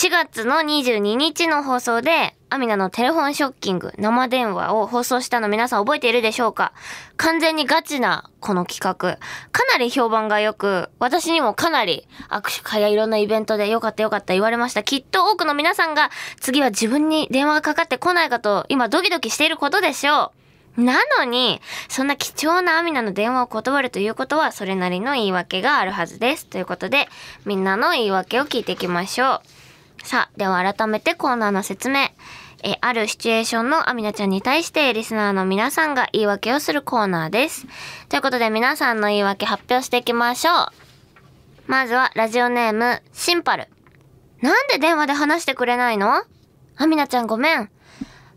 4月の22日の放送で、アミナのテレフォンショッキング生電話を放送したの皆さん覚えているでしょうか完全にガチなこの企画。かなり評判が良く、私にもかなり握手会やいろんなイベントで良かった良かった言われました。きっと多くの皆さんが次は自分に電話がかかってこないかと今ドキドキしていることでしょう。なのに、そんな貴重なアミナの電話を断るということは、それなりの言い訳があるはずです。ということで、みんなの言い訳を聞いていきましょう。さあ、では改めてコーナーの説明。え、あるシチュエーションのアミナちゃんに対してリスナーの皆さんが言い訳をするコーナーです。ということで皆さんの言い訳発表していきましょう。まずはラジオネーム、シンパル。なんで電話で話してくれないのアミナちゃんごめん。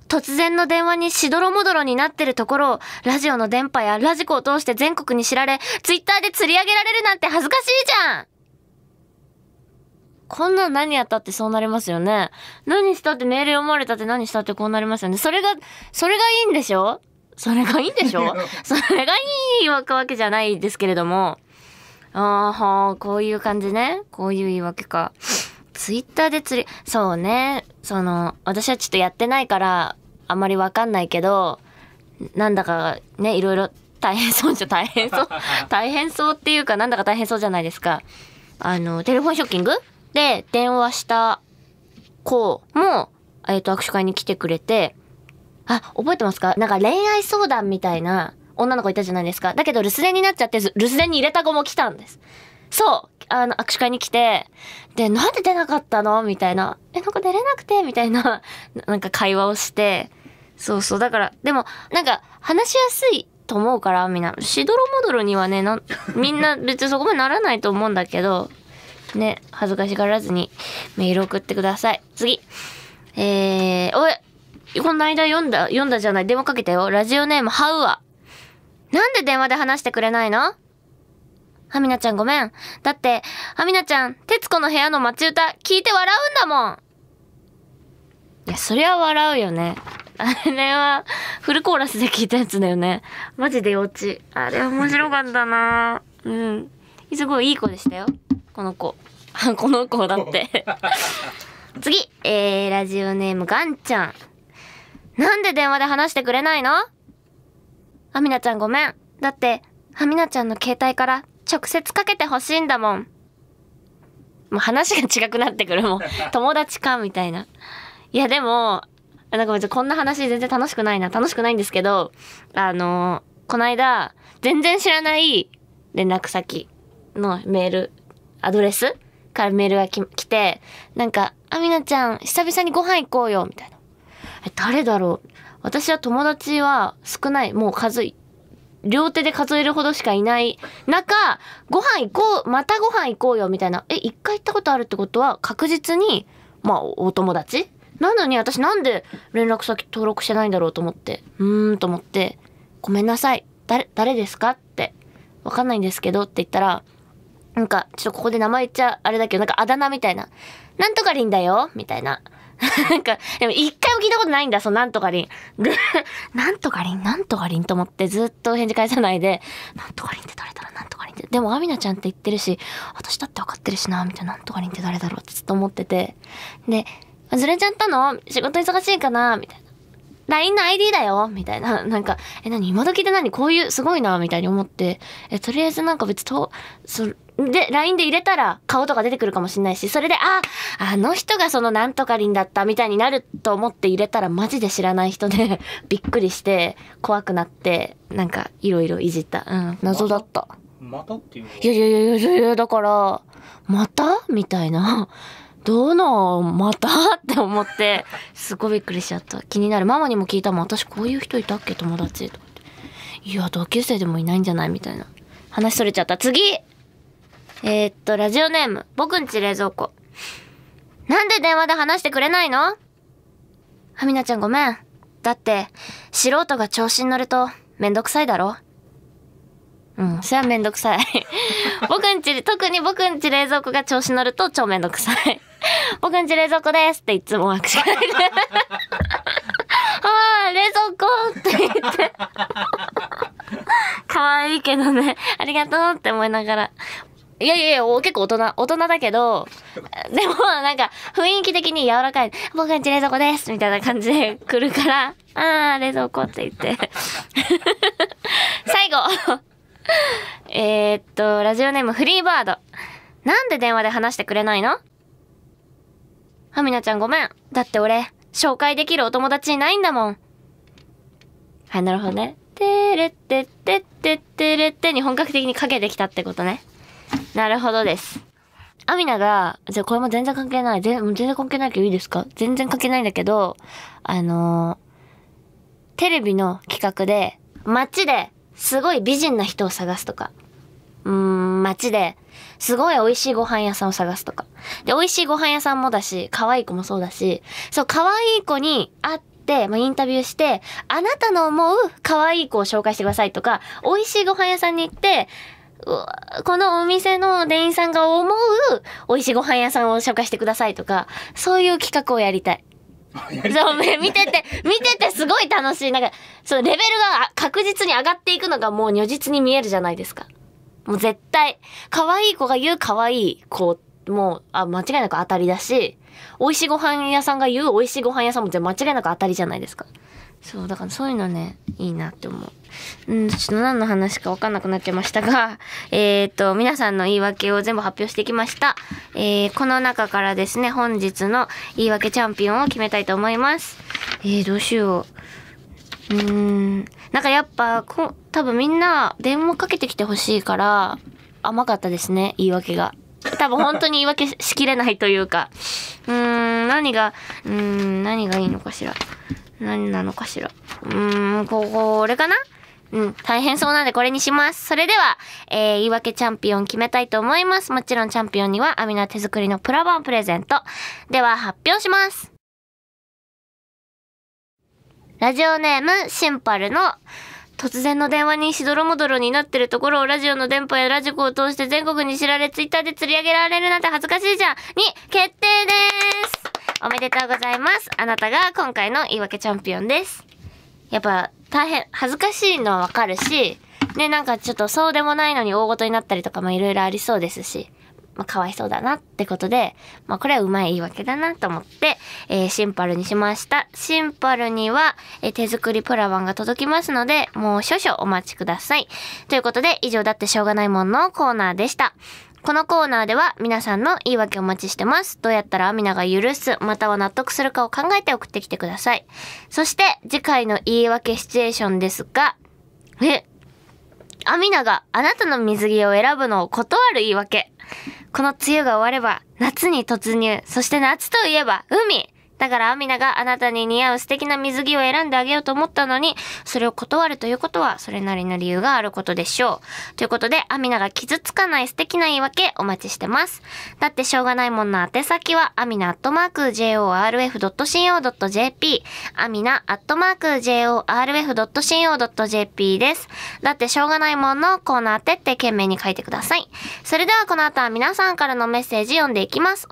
突然の電話にしどろもどろになってるところを、ラジオの電波やラジコを通して全国に知られ、ツイッターで釣り上げられるなんて恥ずかしいじゃんこんな何やったってそうなりますよね。何したってメール読まれたって何したってこうなりますよね。それが、それがいいんでしょそれがいいんでしょ それがいいわけじゃないですけれども。ああ、こういう感じね。こういう言い訳か。ツイッターで釣り、そうね。その、私はちょっとやってないから、あまりわかんないけど、なんだかね、いろいろ大変そうじゃ 大変そう。大変そうっていうか、なんだか大変そうじゃないですか。あの、テレフォンショッキングで、電話した子も、えっ、と、握手会に来てくれて、あ、覚えてますかなんか恋愛相談みたいな女の子いたじゃないですか。だけど留守電になっちゃって、留守電に入れた子も来たんです。そう、あの、握手会に来て、で、なんで出なかったのみたいな。え、なんか出れなくてみたいな、なんか会話をして、そうそう。だから、でも、なんか、話しやすいと思うから、みんな。しどろもどろにはね、みんな別にそこまでならないと思うんだけど、ね、恥ずかしがらずにメール送ってください。次。えー、おい、この間読んだ、読んだじゃない、電話かけたよ。ラジオネーム、ハウア。なんで電話で話してくれないのはみなちゃんごめん。だって、ハみなちゃん、徹子の部屋の待ち歌、聞いて笑うんだもん。いや、そりゃ笑うよね。あれは、フルコーラスで聞いたやつだよね。マジで幼稚。あれ面白かったなうん。すごいいい子でしたよ。この子 この子だって 次えー、ラジオネームガンちゃんなんで電話で話してくれないのアミナちゃんごめんだってアミナちゃんの携帯から直接かけてほしいんだもんもう話が違くなってくるもん 友達かみたいないやでもなんか別にこんな話全然楽しくないな楽しくないんですけどあのー、この間全然知らない連絡先のメールアドレスからメールが来て、なんか、アミナちゃん、久々にご飯行こうよ、みたいな。え、誰だろう私は友達は少ない、もう数い、両手で数えるほどしかいない中、ご飯行こう、またご飯行こうよ、みたいな。え、一回行ったことあるってことは、確実に、まあ、お友達なのに私なんで連絡先登録してないんだろうと思って、うーんと思って、ごめんなさい、誰、誰ですかって、わかんないんですけどって言ったら、なんか、ちょっとここで名前言っちゃあれだけど、なんかあだ名みたいな。なんとかりんだよみたいな。なんか、でも一回も聞いたことないんだ、そのなんとかりん。なんとかりん、なんとかりんと思ってずっと返事返さないで、なんとかりんって誰だろう、なんとかりんって。でも、アミナちゃんって言ってるし、私だって分かってるしな、みたいな、なんとかりんって誰だろうってずっと思ってて。で、ずれちゃったの仕事忙しいかなみたいな。LINE の ID だよみたいな、なんか、え、何今時で何こういう、すごいなみたいに思って、え、とりあえずなんか別と、そ、で、LINE で入れたら顔とか出てくるかもしんないし、それで、あ、あの人がそのなんとかりんだったみたいになると思って入れたらマジで知らない人で びっくりして、怖くなって、なんか、いろいろいじった。うん、謎だった。またっていういやいやいやいやいや、だから、またみたいな。どのまたって思ってすごいびっくりしちゃった気になるママにも聞いたもん私こういう人いたっけ友達とかっていや同級生でもいないんじゃないみたいな話それちゃった次えー、っとラジオネーム僕んち冷蔵庫なんで電話で話してくれないのはみなちゃんごめんだって素人が調子に乗るとめんどくさいだろうん、それはめんどくさい。僕んち、特に僕んち冷蔵庫が調子乗ると超めんどくさい。僕んち冷蔵庫ですっていつも握手会で。ああ、冷蔵庫って言って。可愛いけどね、ありがとうって思いながら。いやいやいや、結構大人、大人だけど、でもなんか雰囲気的に柔らかい、僕んち冷蔵庫ですみたいな感じで来るから、ああ、冷蔵庫って言って。最後えっと、ラジオネームフリーバード。なんで電話で話してくれないのはみなちゃんごめん。だって俺、紹介できるお友達いないんだもん。はい、なるほどね。てれってってってってれってに本格的にかけてきたってことね。なるほどです。アミナが、じゃあこれも全然関係ない。全然関係ないけどいいですか全然関係ないんだけど、あのー、テレビの企画で、街ですごい美人な人を探すとか、うん、街で、すごい美味しいご飯屋さんを探すとか。で、美味しいご飯屋さんもだし、可愛い子もそうだし、そう、可愛い子に会って、まあ、インタビューして、あなたの思う可愛い子を紹介してくださいとか、美味しいご飯屋さんに行って、このお店の店員さんが思う美味しいご飯屋さんを紹介してくださいとか、そういう企画をやりたい。そう、見てて、見ててすごい楽しい。なんか、そのレベルが確実に上がっていくのがもう如実に見えるじゃないですか。もう絶対。可愛い子が言う可愛い子もう、あ、間違いなく当たりだし、美味しいご飯屋さんが言う美味しいご飯屋さんも間違いなく当たりじゃないですか。そう、だからそういうのね、いいなって思う。うん、ちょっと何の話か分かんなくなっちゃいましたが、えっ、ー、と、皆さんの言い訳を全部発表してきました。えー、この中からですね、本日の言い訳チャンピオンを決めたいと思います。えー、どうしよう。うーん、なんかやっぱ、こ、多分みんな電話かけてきてほしいから甘かったですね言い訳が多分本当に言い訳しきれないというかうーん何がうーん何がいいのかしら何なのかしらうーんここれかなうん、大変そうなんでこれにします。それでは、えー、言い訳チャンピオン決めたいと思います。もちろんチャンピオンにはアミナ手作りのプラバンプレゼント。では発表します。ラジオネームシンパルの突然の電話にしどろもどろになってるところをラジオの電波やラジコを通して全国に知られ、ツイッターで釣り上げられるなんて恥ずかしいじゃんに決定ですおめでとうございます。あなたが今回の言い訳チャンピオンです。やっぱ大変、恥ずかしいのはわかるし、ね、なんかちょっとそうでもないのに大事になったりとかもいろいろありそうですし、まあ、かわいそうだなってことで、まあ、これはうまい言い訳だなと思って、えー、シンパルにしました。シンパルには、えー、手作りプラワンが届きますので、もう少々お待ちください。ということで、以上だってしょうがないもんのコーナーでした。このコーナーでは皆さんの言い訳お待ちしてます。どうやったらアミナが許す、または納得するかを考えて送ってきてください。そして次回の言い訳シチュエーションですが、え、アミナがあなたの水着を選ぶのを断る言い訳。この梅雨が終われば夏に突入、そして夏といえば海だからアミナがあなたに似合う素敵な水着を選んであげようと思ったのに、それを断るということは、それなりの理由があることでしょう。ということで、アミナが傷つかない素敵な言い訳、お待ちしてます。だってしょうがないもんの宛先は、アミナアットマーク jorf.co.jp、アミナアットマーク jorf.co.jp です。だってしょうがないもんのコーナーてって懸命に書いてください。それではこの後は皆さんからのメッセージ読んでいきます。